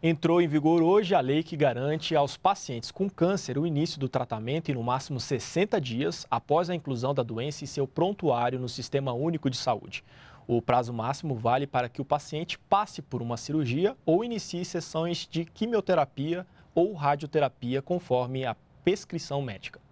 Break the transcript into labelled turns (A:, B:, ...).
A: Entrou em vigor hoje a lei que garante aos pacientes com câncer o início do tratamento em no máximo 60 dias após a inclusão da doença em seu prontuário no Sistema Único de Saúde. O prazo máximo vale para que o paciente passe por uma cirurgia ou inicie sessões de quimioterapia ou radioterapia conforme a prescrição médica.